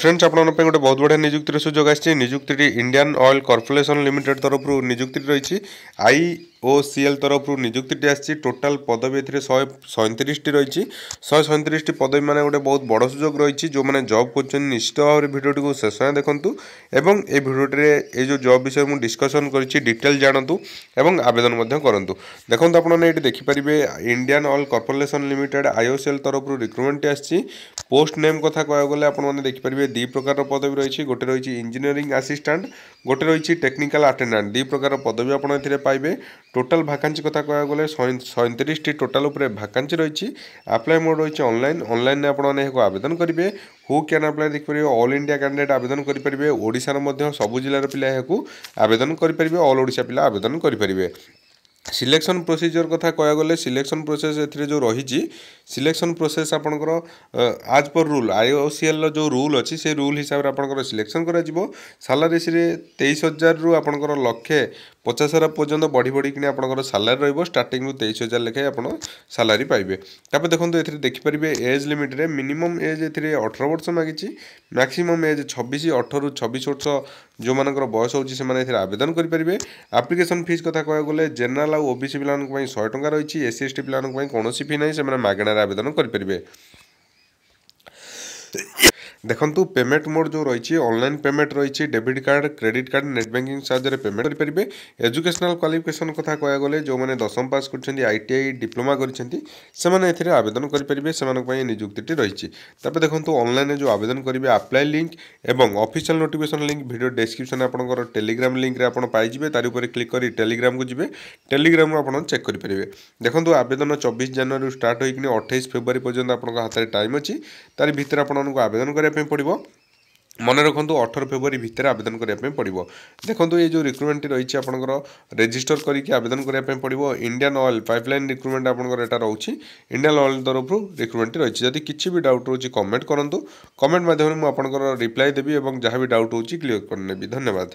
friends আপনার গোটে বহু বড়িয়া নিযুক্তির সুযোগ আসছে নিযুক্তিটি ইন্ডিয়ান অয়েল কর্পোরেসন লিমিটেড তরফর নিযুক্তি রয়েছে আই ଓ ସିଏଲ୍ ତରଫରୁ ନିଯୁକ୍ତିଟି ଆସିଛି ଟୋଟାଲ୍ ପଦବୀ ଏଥିରେ ଶହେ ସଇଁତିରିଶଟି ରହିଛି ଶହେ ସଇଁତିରିଶଟି ପଦବୀ ମାନେ ଗୋଟେ ବହୁତ ବଡ଼ ସୁଯୋଗ ରହିଛି ଯେଉଁମାନେ ଜବ୍ କରୁଛନ୍ତି ନିଶ୍ଚିତ ଭାବରେ ଭିଡ଼ିଓଟିକୁ ଶେଷ ଯାଏଁ ଦେଖନ୍ତୁ ଏବଂ ଏ ଭିଡ଼ିଓଟିରେ ଏ ଯେଉଁ ଜବ୍ ବିଷୟରେ ମୁଁ ଡିସ୍କସନ୍ କରିଛି ଡିଟେଲ୍ ଜାଣନ୍ତୁ ଏବଂ ଆବେଦନ ମଧ୍ୟ କରନ୍ତୁ ଦେଖନ୍ତୁ ଆପଣମାନେ ଏଠି ଦେଖିପାରିବେ Indian Oil Corporation Limited IOCL ତରଫରୁ ରିକ୍ରୁଟମେଣ୍ଟ ଆସିଛି ପୋଷ୍ଟ ନେମ୍ କଥା କହିବାକୁ ଗଲେ ଆପଣମାନେ ଦେଖିପାରିବେ ଦୁଇ ପ୍ରକାରର ପଦବୀ ରହିଛି ଗୋଟେ ରହିଛି ଇଞ୍ଜିନିୟରିଂ ଆସିଷ୍ଟାଣ୍ଟ ଗୋଟେ ରହିଛି ଟେକ୍ନିକାଲ୍ ଆଟେଣ୍ଡାଣ୍ଟ ଦୁଇ ପ୍ରକାରର ପଦବୀ ଆପଣ ଏଥିରେ ପାଇବେ টোটাল ভাকান্সি কথা কোয়া গেলে সৈতিরিশটি টোটাল উপরে ভাকান্সি রয়েছে আপ্লাই মোড রয়েছে অনলাইন অনলাইনে আপনার এখন আবেদন করবে হু ক্যান আপ্লাই দেখিপারে অল ইন্ডিয়া ক্যান্ডিডেট আবেদন করে ওড়শার মধ্যে সবু জেলার পিলা এখন আবেদন করে অল ওড়শা পিলা আবেদন করে সিলেকশন প্রোসিজর কথা কয়া গলে সিলেকশন প্রোসেস এতে যে রয়েছে সিলেকশন প্রোসেস আপনার আজ পর রুল আইওসিএল যে রুল অছি সে রুল হিসাবে আপনার সিলেকশন করা স্যালারি সে তেইশ হাজার আপনার লক্ষে ପଚାଶ ହଜାର ପର୍ଯ୍ୟନ୍ତ ବଢ଼ି ବଢ଼ିକିନି ଆପଣଙ୍କର ସାଲାରୀ ରହିବ ଷ୍ଟାର୍ଟିଂରୁ ତେଇଶ ହଜାର ଲେଖାଏଁ ଆପଣ ସାଲାରୀ ପାଇବେ ତାପରେ ଦେଖନ୍ତୁ ଏଥିରେ ଦେଖିପାରିବେ ଏଜ୍ ଲିମିଟ୍ରେ ମିନିମମ୍ ଏଜ୍ ଏଥିରେ ଅଠର ବର୍ଷ ମାଗିଛି ମ୍ୟାକ୍ସିମମ୍ ଏଜ୍ ଛବିଶ ଅଠରରୁ ଛବିଶ ବର୍ଷ ଯେଉଁମାନଙ୍କର ବୟସ ହେଉଛି ସେମାନେ ଏଥିରେ ଆବେଦନ କରିପାରିବେ ଆପ୍ଲିକେସନ୍ ଫିସ୍ କଥା କହିବାକୁ ଗଲେ ଜେନେରାଲ୍ ଆଉ ଓବିସି ପିଲାମାନଙ୍କ ପାଇଁ ଶହେ ଟଙ୍କା ରହିଛି ଏସ୍ସି ଏସ୍ଟି ପିଲାମାନଙ୍କ ପାଇଁ କୌଣସି ଫି ନାହିଁ ସେମାନେ ମାଗଣାରେ ଆବେଦନ କରିପାରିବେ দেখন্তু পেমেন্ট মোড ଯେଉଁ ରହିଛି ଅନଲାଇନ୍ ପେମେଣ୍ଟ ରହିଛି debit card credit card net banking ସାହାଯ୍ୟରେ ପେମେଣ୍ଟ କରିପାରିବେ ଏଜୁକେସନାଲ୍ କ୍ୱାଲିଫିକେସନ୍ କଥା କହିବାକୁ ଗଲେ ଯେଉଁମାନେ ଦଶମ ପାସ୍ କରିଛନ୍ତି ଆଇ ଟି ଆଇ ଡିପ୍ଲୋମା କରିଛନ୍ତି ସେମାନେ ଏଥିରେ ଆବେଦନ କରିପାରିବେ ସେମାନଙ୍କ ପାଇଁ ନିଯୁକ୍ତିଟି ରହିଛି ତାପରେ ଦେଖନ୍ତୁ ଅନଲାଇନ୍ରେ ଯେଉଁ ଆବେଦନ କରିବେ ଆପ୍ଲାଏ ଲିଙ୍କ୍ ଏବଂ official notification link video description ଆପଣଙ୍କର ଟେଲିଗ୍ରାମ ଲିଙ୍କ୍ରେ ଆପଣ ପାଇଯିବେ ତାରି ଉପରେ କ୍ଲିକ୍ କରି ଟେଲିଗ୍ରାମକୁ ଯିବେ ଟେଲିଗ୍ରାମରୁ ଆପଣ ଚେକ୍ କରିପାରିବେ ଦେଖନ୍ତୁ ଆବେଦନ ଚବିଶ ଜାନୁଆରୀରୁ ଷ୍ଟାର୍ଟ ହୋଇକିନି ଅଠେଇଶ ଫେବୃଆରୀ ପର୍ଯ୍ୟନ୍ତ ଆପଣଙ୍କ ହାତରେ ଟାଇମ୍ ଅଛି ତାରି ଭିତରେ ଆପଣମାନଙ୍କୁ ଆବେଦନ କରିବା করা পড়ব মনে রাখতু অঠর ফেব্রুয়ারি ভিতরে আবেদন করা পড়ব দেখুন এই যে রিক্রুটমেন্ট রয়েছে আপনার রেজিষ্টর করি আবেদন করা পড়ব ইন্ডিয়ান অয়েল পাইপলাইন রিক্রুটমেন্ট আপনার এটা রয়েছে ইন্ডিয়ান অয়েল তরফ রিক্রুটমেন্ট রয়েছে যদি কিছু বি ডাউট রয়েছে কমেন্ট করতু কমেন্ট মাধ্যমে আপনার রিপ্লাই দেবি এবং যা বি ডাউট রয়েছে ক্লিয়ার করে নেবি ধন্যবাদ